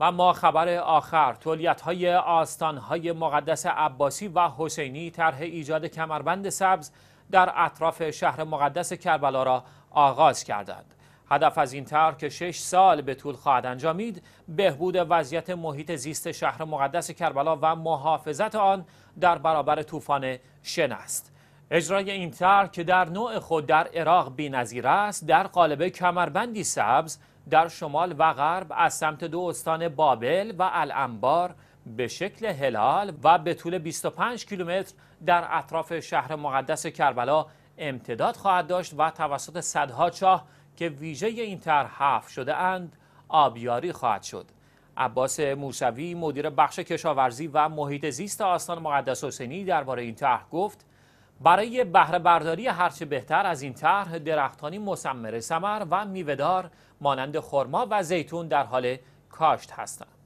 و ما خبر آخر تولیت های آستان های مقدس عباسی و حسینی طرح ایجاد کمربند سبز در اطراف شهر مقدس کربلا را آغاز کردند هدف از این طرح که شش سال به طول خواهد انجامید بهبود وضعیت محیط زیست شهر مقدس کربلا و محافظت آن در برابر طوفان شن است اجرای این طرح که در نوع خود در عراق بینظیر است در قالب کمربندی سبز در شمال و غرب از سمت دو استان بابل و الانبار به شکل هلال و به طول 25 کیلومتر در اطراف شهر مقدس کربلا امتداد خواهد داشت و توسط صدها چاه که ویژه این طرح حف شده اند آبیاری خواهد شد عباس موسوی مدیر بخش کشاورزی و محیط زیست آستان مقدس حسینی درباره این طرح گفت برای بهره برداری هرچه بهتر از این طرح درختانی مسمر ثمر و میوهدار مانند خرما و زیتون در حال کاشت هستند